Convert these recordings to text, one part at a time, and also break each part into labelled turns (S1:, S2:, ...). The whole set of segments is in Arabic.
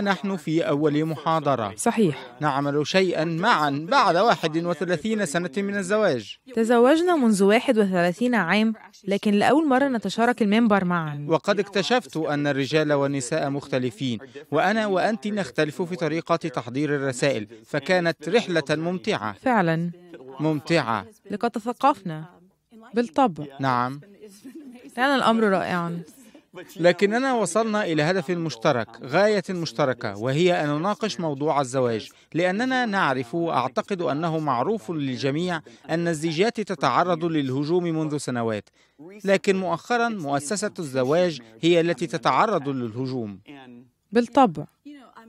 S1: نحن في أول محاضرة صحيح نعمل شيئا معا بعد 31 سنة من الزواج
S2: تزوجنا منذ 31 عام لكن لأول مرة نتشارك المنبر معا
S1: وقد اكتشفت أن الرجال والنساء مختلفين وأنا وأنت نختلف في طريقة تحضير الرسائل فكانت رحلة ممتعة فعلا ممتعة لقد تثقفنا بالطبع نعم
S2: كان الأمر رائعا
S1: لكننا وصلنا إلى هدف مشترك غاية مشتركة وهي أن نناقش موضوع الزواج لأننا نعرف وأعتقد أنه معروف للجميع أن الزيجات تتعرض للهجوم منذ سنوات لكن مؤخرا مؤسسة الزواج هي التي تتعرض للهجوم
S2: بالطبع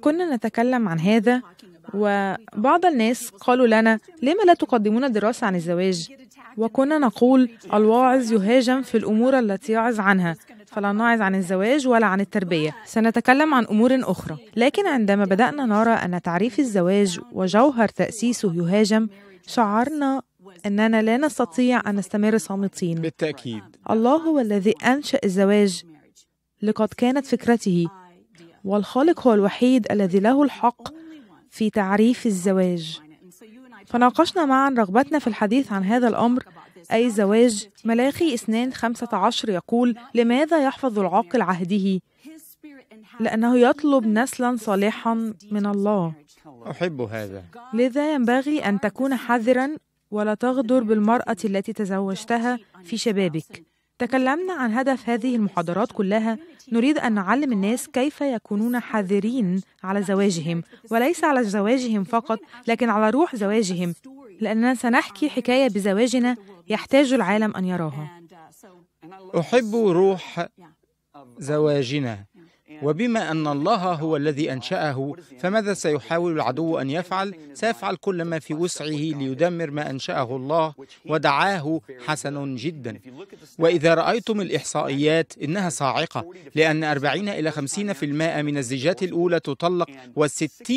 S2: كنا نتكلم عن هذا وبعض الناس قالوا لنا لما لا تقدمون دراسة عن الزواج وكنا نقول الواعظ يهاجم في الأمور التي يعظ عنها فلا نعز عن الزواج ولا عن التربية سنتكلم عن أمور أخرى لكن عندما بدأنا نرى أن تعريف الزواج وجوهر تأسيسه يهاجم شعرنا أننا لا نستطيع أن نستمر صامتين بالتأكيد الله هو الذي أنشأ الزواج لقد كانت فكرته والخالق هو الوحيد الذي له الحق في تعريف الزواج فناقشنا معا رغبتنا في الحديث عن هذا الأمر أي زواج ملاخي 2 15 يقول لماذا يحفظ العاقل عهده لأنه يطلب نسلا صالحا من الله
S1: أحب هذا
S2: لذا ينبغي أن تكون حذرا ولا تغدر بالمرأة التي تزوجتها في شبابك تكلمنا عن هدف هذه المحاضرات كلها نريد أن نعلم الناس كيف يكونون حذرين على زواجهم وليس على زواجهم فقط لكن على روح زواجهم لأننا سنحكي حكاية بزواجنا يحتاج العالم أن يراها
S1: أحب روح زواجنا وبما أن الله هو الذي أنشأه فماذا سيحاول العدو أن يفعل؟ سيفعل كل ما في وسعه ليدمر ما أنشأه الله ودعاه حسن جدا وإذا رأيتم الإحصائيات إنها صاعقة لأن 40 إلى 50% من الزيجات الأولى تطلق و60%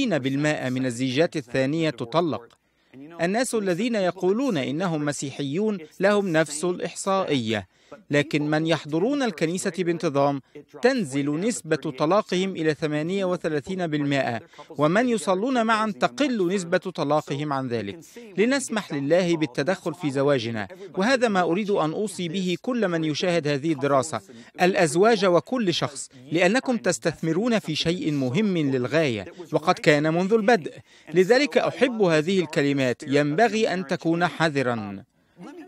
S1: من الزيجات الثانية تطلق الناس الذين يقولون إنهم مسيحيون لهم نفس الإحصائية لكن من يحضرون الكنيسة بانتظام تنزل نسبة طلاقهم إلى 38% ومن يصلون معا تقل نسبة طلاقهم عن ذلك لنسمح لله بالتدخل في زواجنا وهذا ما أريد أن أوصي به كل من يشاهد هذه الدراسة الأزواج وكل شخص لأنكم تستثمرون في شيء مهم للغاية وقد كان منذ البدء لذلك أحب هذه الكلمات ينبغي أن تكون حذراً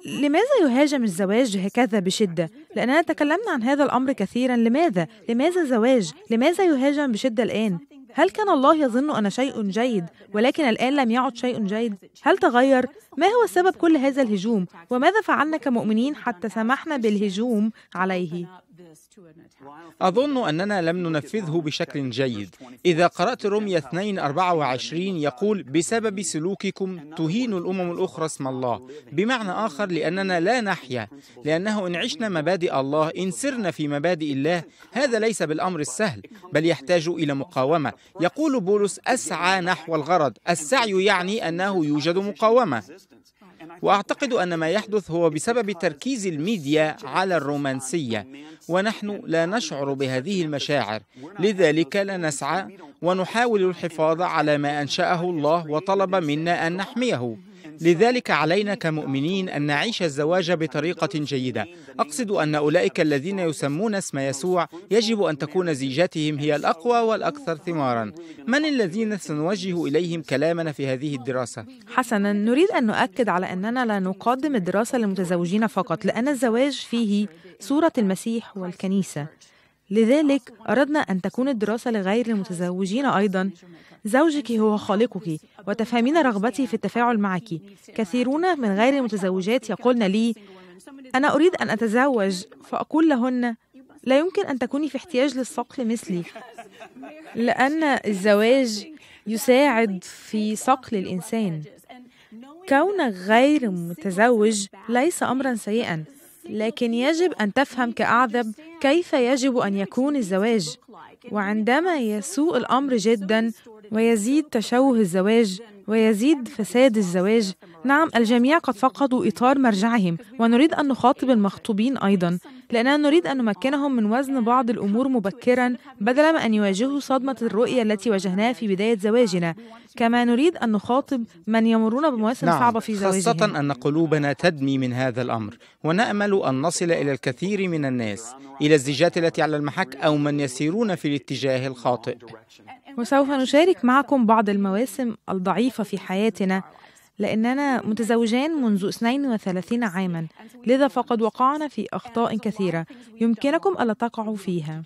S2: لماذا يهاجم الزواج هكذا بشدة؟ لأننا تكلمنا عن هذا الأمر كثيرا لماذا؟ لماذا زواج؟ لماذا يهاجم بشدة الآن؟ هل كان الله يظن أن شيء جيد ولكن الآن لم يعد شيء جيد؟ هل تغير؟ ما هو سبب كل هذا الهجوم؟ وماذا فعلنا كمؤمنين حتى سمحنا بالهجوم عليه؟
S1: أظن أننا لم ننفذه بشكل جيد إذا قرأت رومية 2 24 يقول بسبب سلوككم تهين الأمم الأخرى اسم الله بمعنى آخر لأننا لا نحيا لأنه إن عشنا مبادئ الله إن سرنا في مبادئ الله هذا ليس بالأمر السهل بل يحتاج إلى مقاومة يقول بولس أسعى نحو الغرض السعي يعني أنه يوجد مقاومة واعتقد ان ما يحدث هو بسبب تركيز الميديا على الرومانسيه ونحن لا نشعر بهذه المشاعر لذلك لا نسعى ونحاول الحفاظ على ما انشاه الله وطلب منا ان نحميه لذلك علينا كمؤمنين أن نعيش الزواج بطريقة جيدة أقصد أن أولئك الذين يسمون اسم يسوع يجب أن تكون زيجاتهم هي الأقوى والأكثر ثمارا من الذين سنوجه إليهم كلامنا في هذه الدراسة؟
S2: حسنا نريد أن نؤكد على أننا لا نقدم الدراسة للمتزوجين فقط لأن الزواج فيه صورة المسيح والكنيسة لذلك أردنا أن تكون الدراسة لغير المتزوجين أيضا زوجك هو خالقك وتفهمين رغبتي في التفاعل معك كثيرون من غير المتزوجات يقولن لي أنا أريد أن أتزوج فأقول لهن لا يمكن أن تكوني في احتياج للصقل مثلي لأن الزواج يساعد في صقل الإنسان كون غير متزوج ليس أمرا سيئا لكن يجب أن تفهم كأعذب كيف يجب ان يكون الزواج وعندما يسوء الامر جدا ويزيد تشوه الزواج ويزيد فساد الزواج نعم الجميع قد فقدوا اطار مرجعهم ونريد ان نخاطب المخطوبين ايضا لأننا نريد أن نمكنهم من وزن بعض الأمور مبكرا بدلا من أن يواجهوا صدمة الرؤية التي واجهناها في بداية زواجنا كما نريد أن نخاطب من يمرون بمواسم نعم صعبة في زواجهم خاصة
S1: أن قلوبنا تدمي من هذا الأمر ونأمل أن نصل إلى الكثير من الناس إلى الزيجات التي على المحك أو من يسيرون في الاتجاه الخاطئ
S2: وسوف نشارك معكم بعض المواسم الضعيفة في حياتنا لأننا متزوجان منذ 32 عاما لذا فقد وقعنا في أخطاء كثيرة يمكنكم ألا تقعوا فيها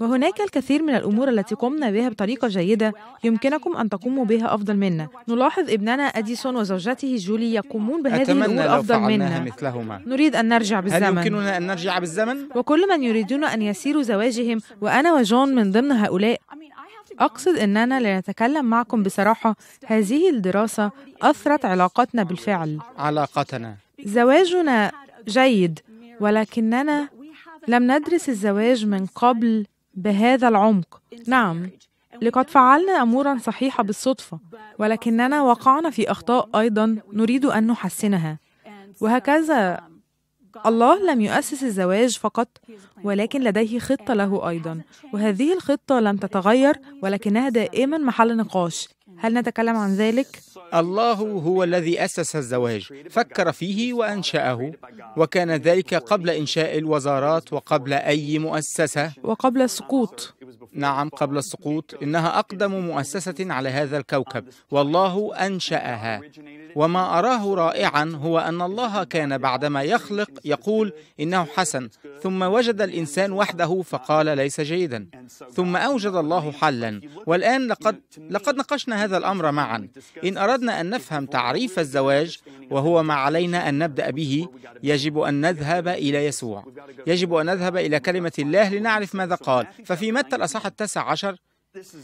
S2: وهناك الكثير من الأمور التي قمنا بها بطريقة جيدة يمكنكم أن تقوموا بها أفضل منا نلاحظ ابننا أديسون وزوجته جولي يقومون بهذه الأمور أفضل منا مثلهما. نريد أن نرجع بالزمن هل يمكننا أن نرجع بالزمن؟ وكل من يريدون أن يسيروا زواجهم وأنا وجون من ضمن هؤلاء أقصد أننا لنتكلم معكم بصراحة هذه الدراسة أثرت علاقتنا بالفعل
S1: علاقتنا
S2: زواجنا جيد ولكننا لم ندرس الزواج من قبل بهذا العمق نعم لقد فعلنا امورا صحيحه بالصدفه ولكننا وقعنا في اخطاء ايضا نريد ان نحسنها وهكذا الله لم يؤسس الزواج فقط ولكن لديه خطة له أيضا وهذه الخطة لم تتغير ولكنها دائما محل نقاش هل نتكلم عن ذلك؟
S1: الله هو الذي أسس الزواج فكر فيه وأنشأه وكان ذلك قبل إنشاء الوزارات وقبل أي مؤسسة وقبل السقوط نعم قبل السقوط إنها أقدم مؤسسة على هذا الكوكب والله أنشأها وما أراه رائعا هو أن الله كان بعدما يخلق يقول إنه حسن ثم وجد الإنسان وحده فقال ليس جيدا ثم أوجد الله حلا والآن لقد, لقد ناقشنا هذا الأمر معا إن أردنا أن نفهم تعريف الزواج وهو ما علينا أن نبدأ به يجب أن نذهب إلى يسوع يجب أن نذهب إلى كلمة الله لنعرف ماذا قال ففي متى الأصحاح التاسع عشر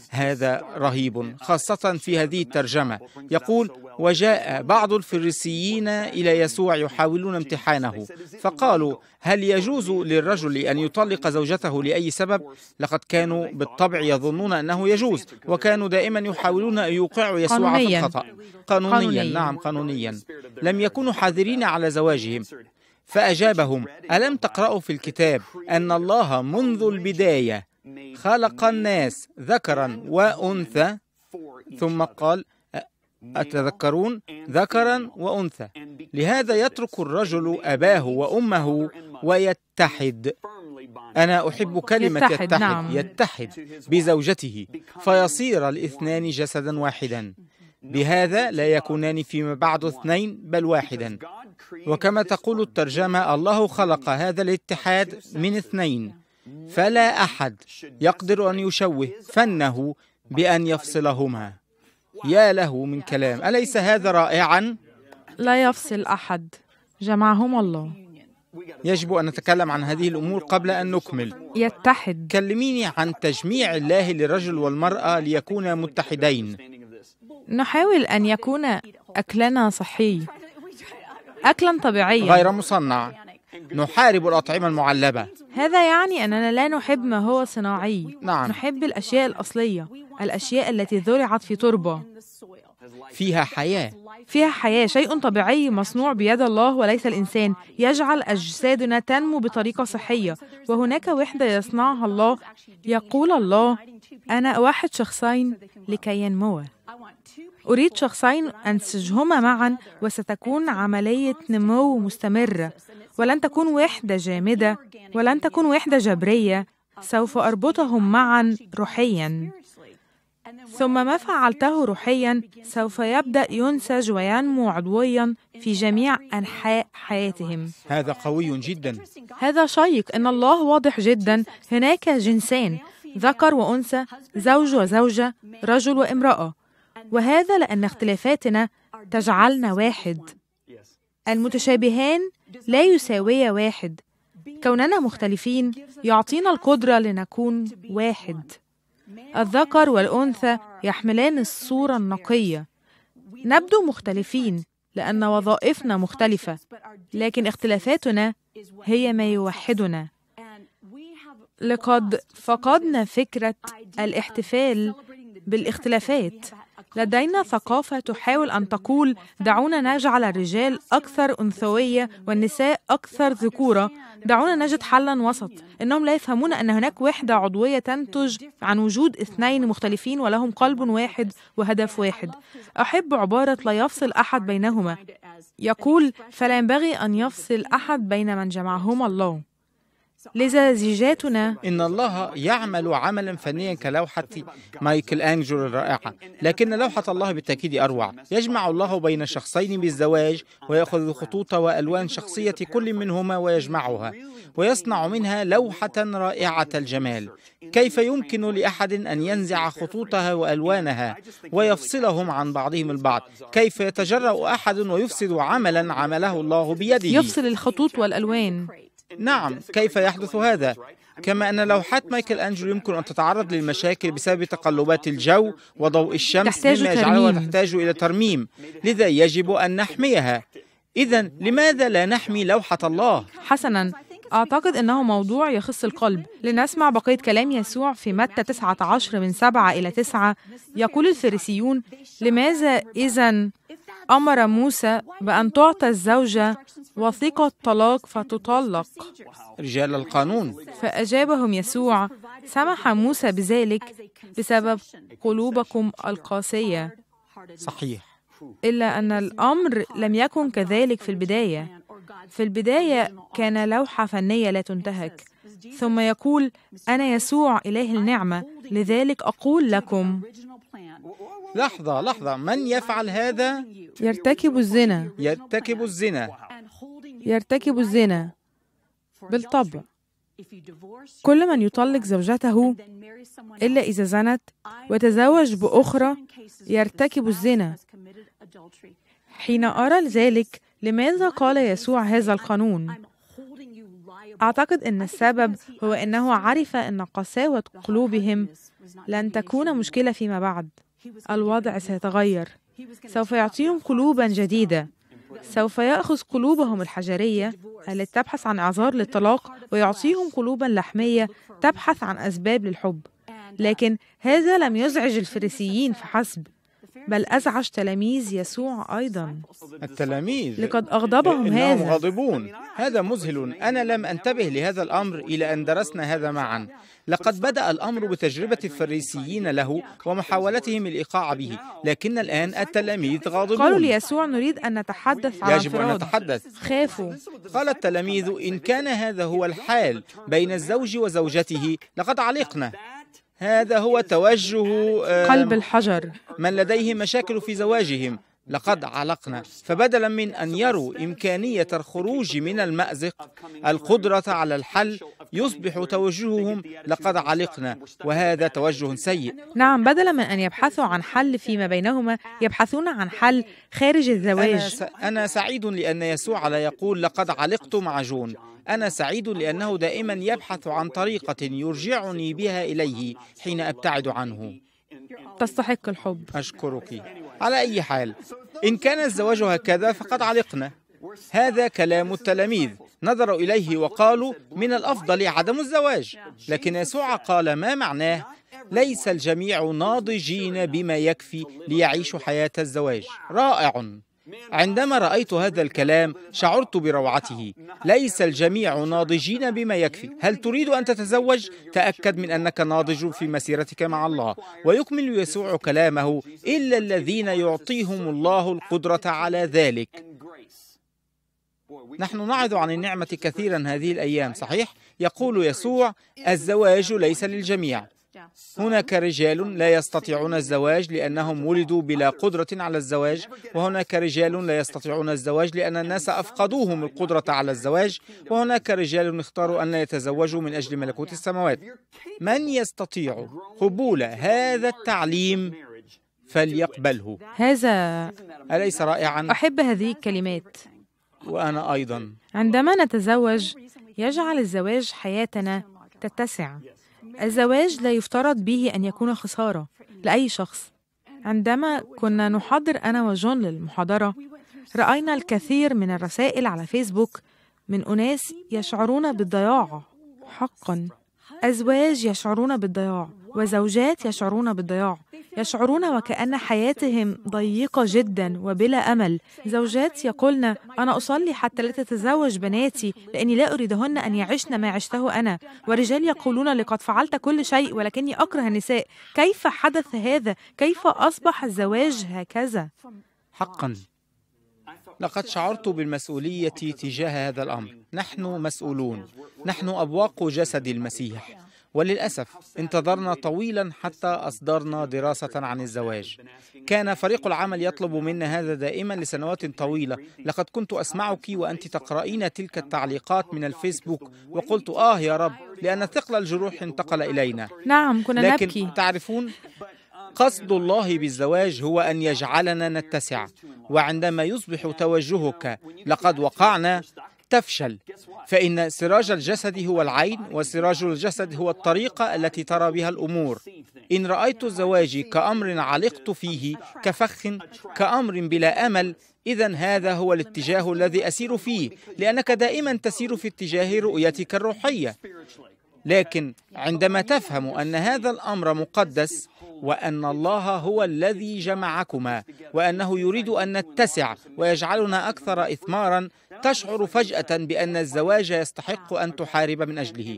S1: هذا رهيب خاصة في هذه الترجمة يقول وجاء بعض الفريسيين إلى يسوع يحاولون امتحانه فقالوا هل يجوز للرجل أن يطلق زوجته لأي سبب؟ لقد كانوا بالطبع يظنون أنه يجوز وكانوا دائما يحاولون أن يوقعوا يسوع في الخطأ قانونيا, قانونيا نعم قانونيا لم يكونوا حاذرين على زواجهم فأجابهم ألم تقرأوا في الكتاب أن الله منذ البداية خلق الناس ذكرا وأنثى ثم قال أتذكرون ذكرا وأنثى لهذا يترك الرجل أباه وأمه ويتحد أنا أحب كلمة يتحد, يتحد, نعم. يتحد بزوجته فيصير الاثنان جسدا واحدا بهذا لا يكونان فيما بعد اثنين بل واحدا وكما تقول الترجمة الله خلق هذا الاتحاد من اثنين فلا احد يقدر ان يشوه فنه بان يفصلهما يا له من كلام اليس هذا رائعا لا يفصل احد جمعهم الله يجب ان نتكلم عن هذه الامور قبل ان نكمل يتحد كلميني عن تجميع الله للرجل والمراه ليكونا متحدين
S2: نحاول ان يكون اكلنا صحي اكلا طبيعيا غير
S1: مصنع نحارب الأطعمة المعلبة
S2: هذا يعني أننا لا نحب ما هو صناعي نعم نحب الأشياء الأصلية الأشياء التي زرعت في تربة
S1: فيها حياة
S2: فيها حياة شيء طبيعي مصنوع بيد الله وليس الإنسان يجعل أجسادنا تنمو بطريقة صحية وهناك وحدة يصنعها الله يقول الله أنا أوحد شخصين لكي ينموا أريد شخصين أنسجهما معا وستكون عملية نمو مستمرة ولن تكون وحدة جامدة ولن تكون وحدة جبرية سوف أربطهم معا روحيا ثم ما فعلته روحيا سوف يبدأ ينسج وينمو عضويا في جميع أنحاء حياتهم
S1: هذا قوي جدا
S2: هذا شيق إن الله واضح جدا هناك جنسان ذكر وأنثى زوج وزوجة رجل وامرأة وهذا لأن اختلافاتنا تجعلنا واحد المتشابهان لا يساوي واحد كوننا مختلفين يعطينا القدرة لنكون واحد الذكر والأنثى يحملان الصورة النقية نبدو مختلفين لأن وظائفنا مختلفة لكن اختلافاتنا هي ما يوحدنا لقد فقدنا فكرة الاحتفال بالاختلافات لدينا ثقافة تحاول أن تقول دعونا نجعل الرجال أكثر أنثوية والنساء أكثر ذكورة دعونا نجد حلا وسط إنهم لا يفهمون أن هناك وحدة عضوية تنتج عن وجود اثنين مختلفين ولهم قلب واحد وهدف واحد أحب عبارة لا يفصل أحد بينهما يقول فلا ينبغي أن يفصل أحد بين من جمعهما الله
S1: لذا زيجاتنا إن الله يعمل عملا فنيا كلوحة مايكل أنجلو الرائعة لكن لوحة الله بالتأكيد أروع يجمع الله بين شخصين بالزواج ويأخذ خطوط وألوان شخصية كل منهما ويجمعها ويصنع منها لوحة رائعة الجمال كيف يمكن لأحد أن ينزع خطوطها وألوانها ويفصلهم عن بعضهم البعض كيف يتجرأ أحد ويفسد عملا عمله الله بيده يفصل الخطوط والألوان نعم كيف يحدث هذا كما أن لوحات مايكل أنجلو يمكن أن تتعرض للمشاكل بسبب تقلبات الجو وضوء الشمس تحتاج مما يجعلها تحتاج إلى ترميم لذا يجب أن نحميها إذا لماذا لا نحمي لوحة الله؟
S2: حسنا أعتقد أنه موضوع يخص القلب لنسمع بقية كلام يسوع في متى 19 من 7 إلى 9 يقول الفريسيون لماذا إذا أمر موسى بأن تعطى الزوجة وثيقة طلاق فتطلق
S1: رجال القانون
S2: فأجابهم يسوع سمح موسى بذلك بسبب قلوبكم القاسية صحيح إلا أن الأمر لم يكن كذلك في البداية في البداية كان لوحة فنية لا تنتهك ثم يقول أنا يسوع إله النعمة لذلك أقول لكم
S1: لحظة لحظة من يفعل هذا؟ يرتكب الزنا يرتكب الزنا
S2: يرتكب الزنا بالطبع كل من يطلق زوجته إلا إذا زنت وتزوج بأخرى يرتكب الزنا حين أرى ذلك لماذا قال يسوع هذا القانون؟ أعتقد أن السبب هو أنه عرف أن قساوة قلوبهم لن تكون مشكلة فيما بعد الوضع سيتغير سوف يعطيهم قلوبا جديدة سوف يأخذ قلوبهم الحجرية التي تبحث عن أعذار للطلاق ويعطيهم قلوبا لحمية تبحث عن أسباب للحب uh, لكن هذا لم يزعج الفريسيين فحسب بل أزعج تلاميذ يسوع أيضا
S1: التلاميذ لقد أغضبهم هذا غاضبون هذا مذهل أنا لم أنتبه لهذا الأمر إلى أن درسنا هذا معا لقد بدأ الأمر بتجربة الفريسيين له ومحاولتهم الإيقاع به لكن الآن التلاميذ غاضبون قالوا ليسوع
S2: نريد أن نتحدث عن يجب أن نتحدث خافوا
S1: قال التلاميذ إن كان هذا هو الحال بين الزوج وزوجته لقد علقنا هذا هو توجه آه، قلب الحجر من لديهم مشاكل في زواجهم لقد علقنا فبدلا من ان يروا امكانيه الخروج من المازق القدره على الحل يصبح توجههم لقد علقنا وهذا توجه سيء
S2: نعم بدلا من ان يبحثوا عن حل فيما بينهما يبحثون عن حل خارج الزواج
S1: انا, أنا سعيد لان يسوع لا يقول لقد علقت مع جون أنا سعيد لأنه دائما يبحث عن طريقة يرجعني بها إليه حين أبتعد عنه تستحق الحب أشكرك على أي حال إن كان الزواج هكذا فقد علقنا هذا كلام التلاميذ نظروا إليه وقالوا من الأفضل عدم الزواج لكن يسوع قال ما معناه ليس الجميع ناضجين بما يكفي ليعيشوا حياة الزواج رائع عندما رأيت هذا الكلام شعرت بروعته ليس الجميع ناضجين بما يكفي هل تريد أن تتزوج؟ تأكد من أنك ناضج في مسيرتك مع الله ويكمل يسوع كلامه إلا الذين يعطيهم الله القدرة على ذلك نحن نعظ عن النعمة كثيرا هذه الأيام صحيح؟ يقول يسوع الزواج ليس للجميع هناك رجال لا يستطيعون الزواج لأنهم ولدوا بلا قدرة على الزواج وهناك رجال لا يستطيعون الزواج لأن الناس أفقدوهم القدرة على الزواج وهناك رجال اختاروا أن لا يتزوجوا من أجل ملكوت السماوات من يستطيع قبول هذا التعليم فليقبله هذا أليس رائعا؟ أحب
S2: هذه الكلمات
S1: وأنا أيضا
S2: عندما نتزوج يجعل الزواج حياتنا تتسع الزواج لا يفترض به أن يكون خسارة لأي شخص عندما كنا نحضر أنا وجون للمحاضرة رأينا الكثير من الرسائل على فيسبوك من أناس يشعرون بالضياع حقا أزواج يشعرون بالضياع وزوجات يشعرون بالضياع يشعرون وكأن حياتهم ضيقة جدا وبلا أمل زوجات يقولن أنا أصلي حتى لا تتزوج بناتي لأني لا أريدهن أن يعشن ما عشته أنا ورجال يقولون لقد فعلت كل شيء ولكني أكره النساء كيف حدث هذا؟ كيف أصبح الزواج هكذا؟
S1: حقا لقد شعرت بالمسؤولية تجاه هذا الأمر نحن مسؤولون نحن أبواق جسد المسيح وللأسف انتظرنا طويلا حتى أصدرنا دراسة عن الزواج كان فريق العمل يطلب منا هذا دائما لسنوات طويلة لقد كنت أسمعك وأنت تقرأين تلك التعليقات من الفيسبوك وقلت آه يا رب لأن ثقل الجروح انتقل إلينا
S2: نعم كنا نبكي
S1: لكن تعرفون قصد الله بالزواج هو أن يجعلنا نتسع وعندما يصبح توجهك لقد وقعنا تفشل فإن سراج الجسد هو العين وسراج الجسد هو الطريقة التي ترى بها الأمور إن رأيت زواجي كأمر علقت فيه كفخ كأمر بلا أمل إذا هذا هو الاتجاه الذي أسير فيه لأنك دائما تسير في اتجاه رؤيتك الروحية لكن عندما تفهم أن هذا الأمر مقدس وأن الله هو الذي جمعكما وأنه يريد أن نتسع ويجعلنا أكثر إثمارا تشعر فجأة بأن الزواج يستحق أن تحارب من أجله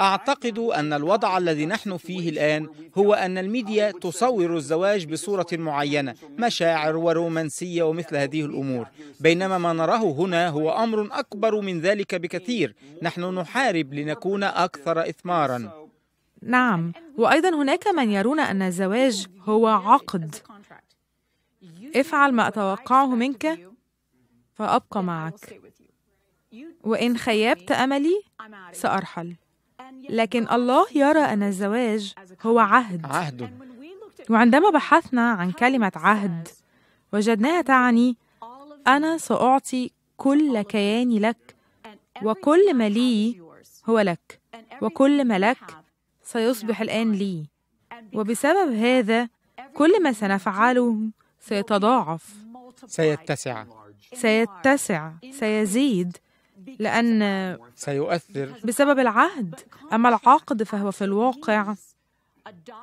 S1: أعتقد أن الوضع الذي نحن فيه الآن هو أن الميديا تصور الزواج بصورة معينة مشاعر ورومانسية ومثل هذه الأمور بينما ما نراه هنا هو أمر أكبر من ذلك بكثير نحن نحارب لنكون أكثر إثماراً
S2: نعم وايضا هناك من يرون ان الزواج هو عقد افعل ما اتوقعه منك فابقى معك وان خيبت املي سارحل لكن الله يرى ان الزواج هو عهد عهد وعندما بحثنا عن كلمه عهد وجدناها تعني انا ساعطي كل كياني لك وكل ما لي هو لك وكل ما لك سيصبح الآن لي وبسبب هذا كل ما سنفعله سيتضاعف
S1: سيتسع
S2: سيتسع سيزيد لأن
S1: سيؤثر
S2: بسبب العهد أما العقد فهو في الواقع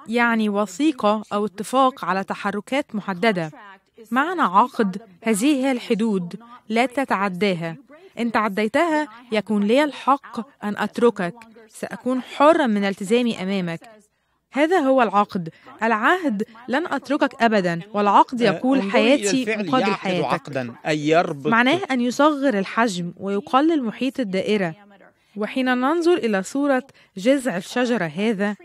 S2: يعني وثيقة أو اتفاق على تحركات محددة معنى عقد هذه هي الحدود لا تتعداها إن تعديتها يكون لي الحق أن أتركك سأكون حرا من التزامي أمامك هذا هو العقد العهد لن أتركك أبدا والعقد أه، يقول حياتي مقابل حياتك
S1: عقدا أي يربط معناه
S2: أن يصغر الحجم ويقلل محيط الدائرة وحين ننظر إلى صورة جذع الشجرة هذا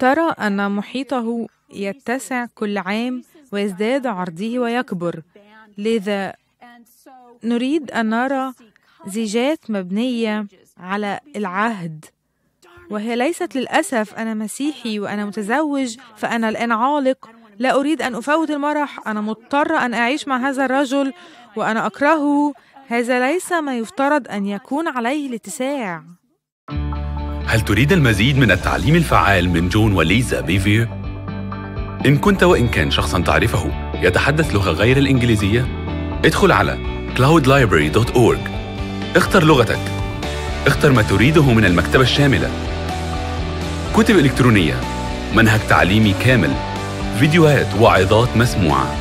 S2: ترى أن محيطه يتسع كل عام ويزداد عرضه ويكبر لذا نريد أن نرى زيجات مبنية على العهد وهي ليست للأسف أنا مسيحي وأنا متزوج فأنا الآن عالق لا أريد أن أفوت المرح أنا مضطره أن أعيش مع هذا الرجل وأنا أكرهه هذا ليس ما يفترض أن يكون عليه الاتساع هل تريد المزيد من التعليم الفعال من جون وليزا بيفير؟ إن كنت وإن كان شخصاً تعرفه يتحدث لغة غير الإنجليزية ادخل على cloudlibrary.org اختر لغتك اختر ما تريده من المكتبة الشاملة كتب إلكترونية منهج تعليمي كامل فيديوهات وعظات مسموعة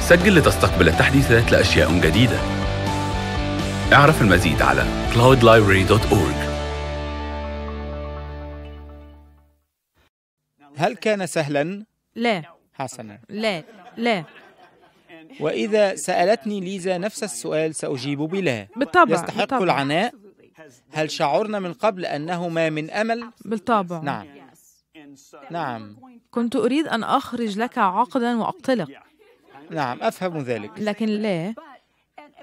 S2: سجل لتستقبل تحديثات لأشياء جديدة اعرف المزيد على cloudlibrary.org
S1: هل كان سهلا؟ لا حسنا لا لا وإذا سألتني ليزا نفس السؤال سأجيب بلا بالطبع يستحق بالطبع. العناء هل شعرنا من قبل أنه ما من أمل؟ بالطبع نعم نعم كنت
S2: أريد أن أخرج لك عقدا وأقتلق
S1: نعم أفهم ذلك لكن لا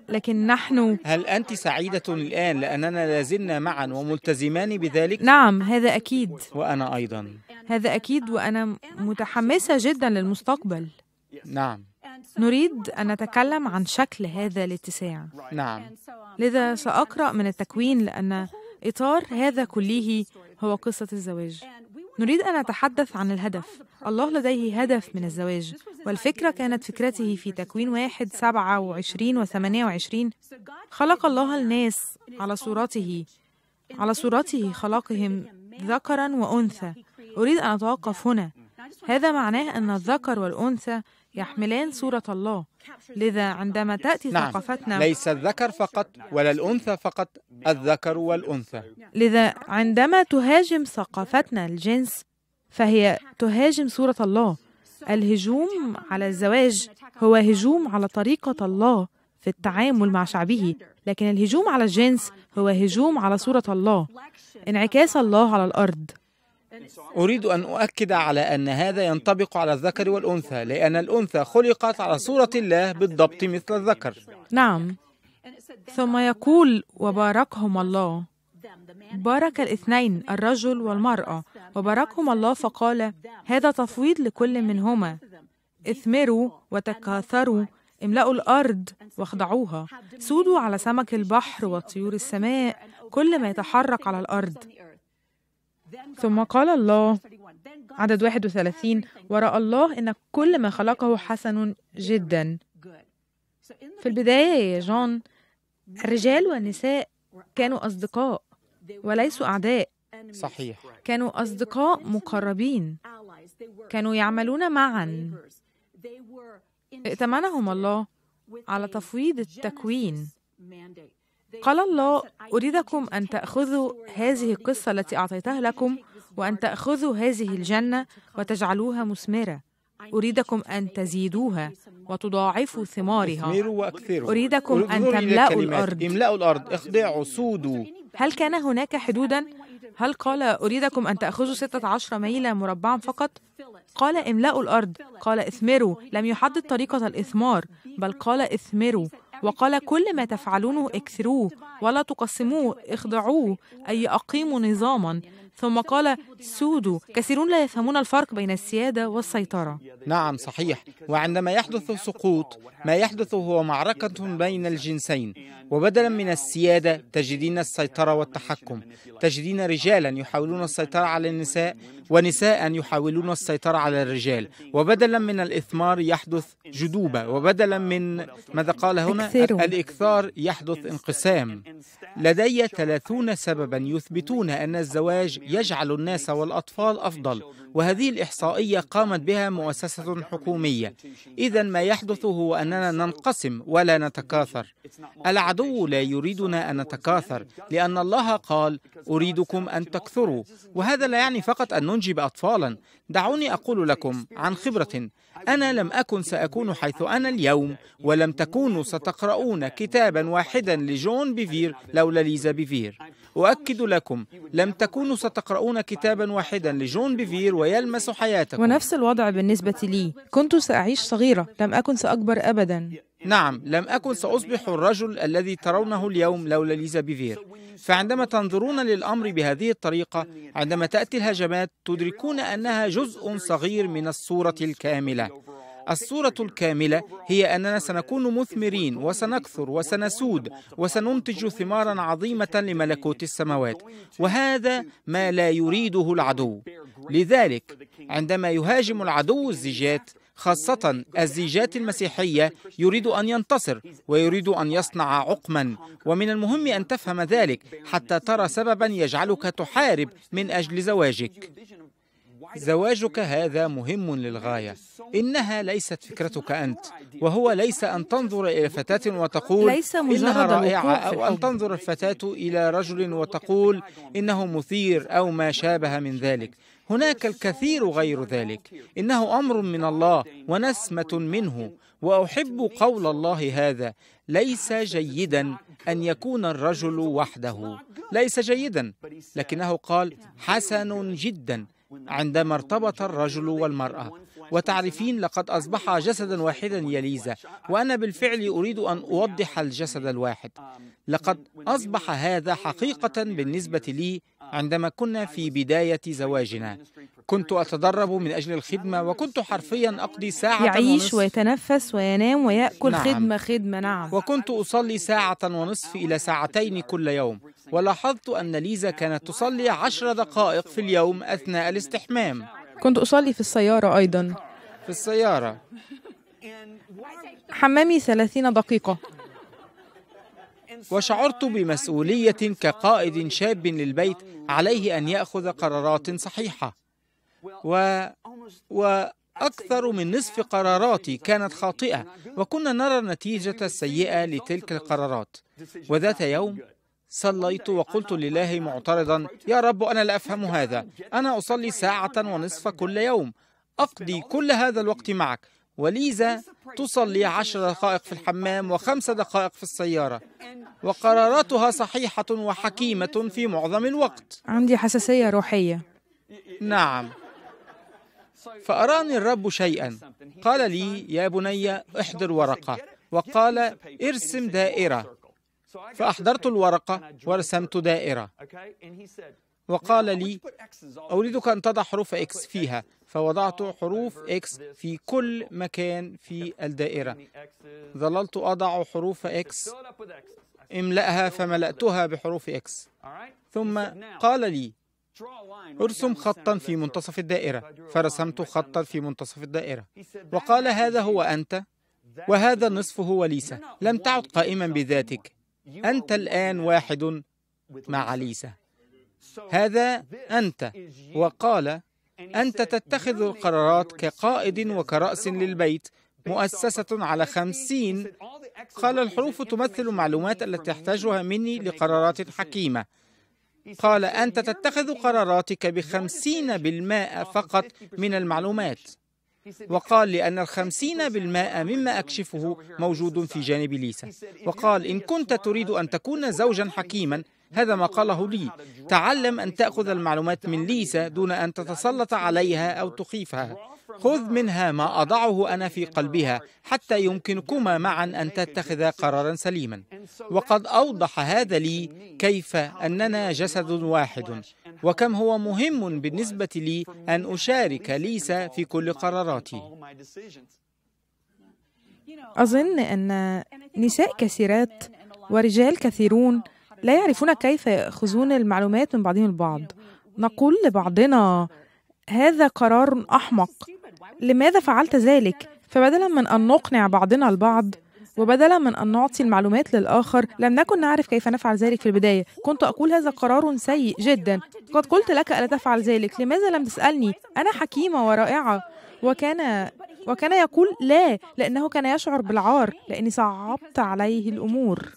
S1: لكن نحن هل أنت سعيدة الآن لأننا لازلنا معا وملتزمان بذلك؟ نعم هذا أكيد وأنا أيضا
S2: هذا أكيد وأنا متحمسة جدا للمستقبل نعم نريد أن نتكلم عن شكل هذا الاتساع نعم لذا سأقرأ من التكوين لأن إطار هذا كله هو قصة الزواج نريد أن نتحدث عن الهدف الله لديه هدف من الزواج والفكرة كانت فكرته في تكوين واحد سبعة وعشرين وثمانية وعشرين خلق الله الناس على صورته على صورته خلقهم ذكرا وأنثى أريد أن أتوقف هنا هذا معناه أن الذكر والأنثى يحملان صورة الله لذا عندما تأتي نعم. ثقافتنا ليس
S1: الذكر فقط ولا الأنثى فقط الذكر والأنثى
S2: لذا عندما تهاجم ثقافتنا الجنس فهي تهاجم صورة الله الهجوم على الزواج هو هجوم على طريقة الله في التعامل مع شعبه لكن الهجوم على الجنس هو هجوم على صورة الله انعكاس الله على الأرض
S1: أريد أن أؤكد على أن هذا ينطبق على الذكر والأنثى لأن الأنثى خلقت على صورة الله بالضبط مثل الذكر
S2: نعم ثم يقول وباركهم الله بارك الاثنين الرجل والمرأة وباركهم الله فقال هذا تفويض لكل منهما اثمروا وتكاثروا املأوا الأرض واخضعوها سودوا على سمك البحر وطيور السماء كل ما يتحرك على الأرض ثم قال الله عدد 31 ورأى الله أن كل ما خلقه حسن جدا في البداية يا جون الرجال والنساء كانوا أصدقاء وليسوا أعداء صحيح كانوا أصدقاء مقربين كانوا يعملون معا ائتمنهم الله على تفويض التكوين قال الله أريدكم أن تأخذوا هذه القصة التي أعطيتها لكم وأن تأخذوا هذه الجنة وتجعلوها مثمرة أريدكم أن تزيدوها وتضاعفوا ثمارها
S1: أريدكم أن تملأوا الأرض املأوا الأرض اخضعوا سودوا
S2: هل كان هناك حدودا؟ هل قال أريدكم أن تأخذوا 16 ميلا مربعا فقط؟ قال املأوا الأرض قال اثمروا لم يحدد طريقة الإثمار بل قال اثمروا وقال كل ما تفعلونه اكثروه ولا تقسموه اخضعوه أي أقيموا نظاما ثم قال سودوا كثيرون لا يفهمون الفرق بين السيادة
S1: والسيطرة نعم صحيح وعندما يحدث سقوط ما يحدث هو معركة بين الجنسين وبدلا من السيادة تجدين السيطرة والتحكم تجدين رجالا يحاولون السيطرة على النساء ونساء يحاولون السيطرة على الرجال وبدلا من الإثمار يحدث جدوبة وبدلا من ماذا قال هنا الإكثار يحدث انقسام لدي 30 سببا يثبتون أن الزواج يجعل الناس والأطفال أفضل وهذه الإحصائية قامت بها مؤسسة حكومية إذا ما يحدث هو أننا ننقسم ولا نتكاثر العدو لا يريدنا أن نتكاثر لأن الله قال أريدكم أن تكثروا وهذا لا يعني فقط أن ننجب أطفالا دعوني أقول لكم عن خبرة أنا لم أكن سأكون حيث أنا اليوم ولم تكونوا ستقرؤون كتابا واحدا لجون بيفير لولا ليزا بيفير أؤكد لكم لم تكونوا ستقرؤون كتابا واحدا لجون بيفير ويلمس حياتكم ونفس
S2: الوضع بالنسبة لي كنت سأعيش صغيرة لم أكن سأكبر أبدا
S1: نعم لم أكن سأصبح الرجل الذي ترونه اليوم لولا ليزا بيفير فعندما تنظرون للأمر بهذه الطريقة عندما تأتي الهجمات تدركون أنها جزء صغير من الصورة الكاملة الصورة الكاملة هي أننا سنكون مثمرين وسنكثر وسنسود وسننتج ثمارا عظيمة لملكوت السماوات وهذا ما لا يريده العدو لذلك عندما يهاجم العدو الزيجات خاصة الزيجات المسيحية يريد أن ينتصر ويريد أن يصنع عقما ومن المهم أن تفهم ذلك حتى ترى سببا يجعلك تحارب من أجل زواجك زواجك هذا مهم للغاية إنها ليست فكرتك أنت وهو ليس أن تنظر إلى فتاة وتقول ليس إنها رائعة أو أن تنظر الفتاة إلى رجل وتقول إنه مثير أو ما شابه من ذلك هناك الكثير غير ذلك انه امر من الله ونسمه منه واحب قول الله هذا ليس جيدا ان يكون الرجل وحده ليس جيدا لكنه قال حسن جدا عندما ارتبط الرجل والمراه وتعرفين لقد أصبح جسدا واحدا يا ليزا وأنا بالفعل أريد أن أوضح الجسد الواحد لقد أصبح هذا حقيقة بالنسبة لي عندما كنا في بداية زواجنا كنت أتدرب من أجل الخدمة وكنت حرفيا أقضي ساعة يعيش ونصف
S2: ويتنفس وينام ويأكل نعم. خدمة خدمة نعم
S1: وكنت أصلي ساعة ونصف إلى ساعتين كل يوم ولاحظت أن ليزا كانت تصلي عشر دقائق في اليوم أثناء الاستحمام
S2: كنت أصلي في السيارة أيضا
S1: في السيارة
S2: حمامي ثلاثين دقيقة
S1: وشعرت بمسؤولية كقائد شاب للبيت عليه أن يأخذ قرارات صحيحة و... وأكثر من نصف قراراتي كانت خاطئة وكنا نرى النتيجة السيئة لتلك القرارات وذات يوم صليت وقلت لله معترضا يا رب أنا لا أفهم هذا أنا أصلي ساعة ونصف كل يوم أقضي كل هذا الوقت معك وليزا تصلي عشر دقائق في الحمام وخمس دقائق في السيارة وقراراتها صحيحة وحكيمة في معظم الوقت
S2: عندي حساسية روحية
S1: نعم فأراني الرب شيئا قال لي يا بني احضر ورقة وقال ارسم دائرة فأحضرت الورقة ورسمت دائرة وقال لي أريدك أن تضع حروف إكس فيها فوضعت حروف إكس في كل مكان في الدائرة ظللت أضع حروف إكس املأها فملأتها بحروف إكس ثم قال لي ارسم خطا في منتصف الدائرة فرسمت خطا في منتصف الدائرة وقال هذا هو أنت وهذا النصف هو ليسا لم تعد قائما بذاتك أنت الآن واحد مع ليسا هذا أنت وقال أنت تتخذ القرارات كقائد وكرأس للبيت مؤسسة على خمسين قال الحروف تمثل المعلومات التي تحتاجها مني لقرارات حكيمة قال أنت تتخذ قراراتك بخمسين بالمائة فقط من المعلومات وقال لأن الخمسين بالمائة مما أكشفه موجود في جانب ليسا وقال إن كنت تريد أن تكون زوجا حكيما هذا ما قاله لي تعلم أن تأخذ المعلومات من ليسا دون أن تتسلط عليها أو تخيفها خذ منها ما أضعه أنا في قلبها حتى يمكنكما معا أن تتخذا قرارا سليما وقد أوضح هذا لي كيف أننا جسد واحد وكم هو مهم بالنسبة لي أن أشارك ليسا في كل قراراتي
S2: أظن أن نساء كثيرات ورجال كثيرون لا يعرفون كيف يأخذون المعلومات من بعضهم البعض نقول لبعضنا هذا قرار أحمق لماذا فعلت ذلك فبدلا من ان نقنع بعضنا البعض وبدلا من أن نعطي المعلومات للآخر لم نكن نعرف كيف نفعل ذلك في البداية كنت أقول هذا قرار سيء جدا قد قلت لك ألا تفعل ذلك لماذا لم تسألني أنا حكيمة ورائعة وكان وكان يقول لا لأنه كان يشعر بالعار لأني صعبت عليه
S1: الأمور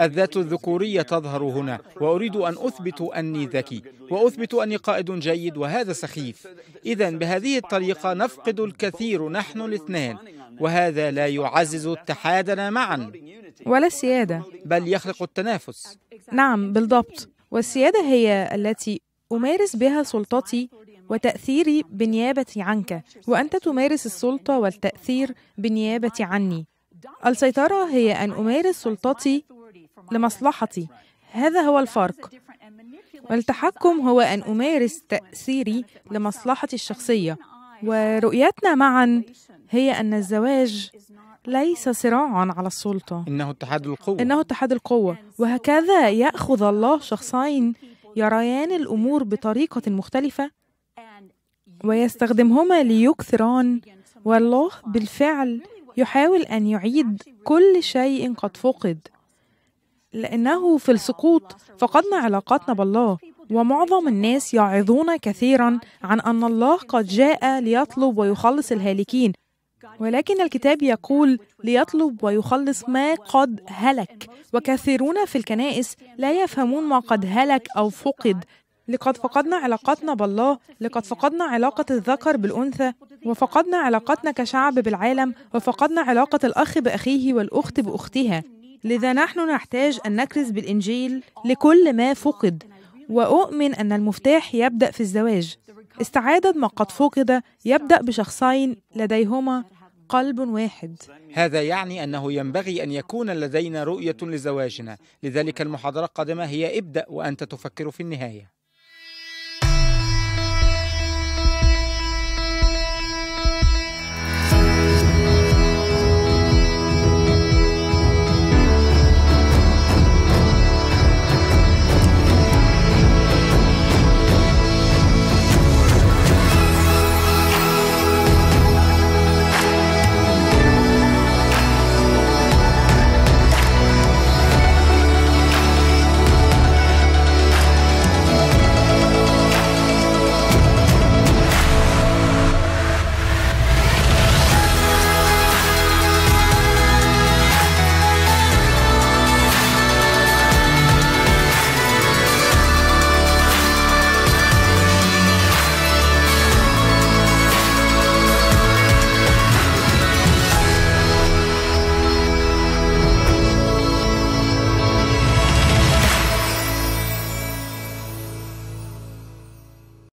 S1: الذات الذكورية تظهر هنا وأريد أن أثبت أني ذكي وأثبت أني قائد جيد وهذا سخيف إذا بهذه الطريقة نفقد الكثير نحن الاثنان وهذا لا يعزز اتحادنا معا
S2: ولا السيادة
S1: بل يخلق التنافس
S2: نعم بالضبط والسيادة هي التي أمارس بها سلطتي وتأثيري بنيابة عنك وأنت تمارس السلطة والتأثير بنيابة عني السيطرة هي أن أمارس سلطتي لمصلحتي هذا هو الفرق والتحكم هو أن أمارس تأثيري لمصلحتي الشخصية ورؤيتنا معا هي أن الزواج ليس صراعا على السلطة إنه اتحاد القوة إنه اتحاد القوة وهكذا يأخذ الله شخصين يريان الأمور بطريقة مختلفة ويستخدمهما ليكثران والله بالفعل يحاول أن يعيد كل شيء قد فقد لأنه في السقوط فقدنا علاقاتنا بالله ومعظم الناس يعظون كثيرا عن أن الله قد جاء ليطلب ويخلص الهالكين ولكن الكتاب يقول ليطلب ويخلص ما قد هلك وكثيرون في الكنائس لا يفهمون ما قد هلك أو فقد لقد فقدنا علاقتنا بالله لقد فقدنا علاقة الذكر بالأنثى وفقدنا علاقتنا كشعب بالعالم وفقدنا علاقة الأخ بأخيه والأخت بأختها لذا نحن نحتاج أن نكرز بالإنجيل لكل ما فقد وأؤمن أن المفتاح يبدأ في الزواج استعادة ما قد فقد يبدأ بشخصين لديهما قلب واحد
S1: هذا يعني أنه ينبغي أن يكون لدينا رؤية لزواجنا لذلك المحاضرة القادمة هي ابدأ وأنت تفكر في النهاية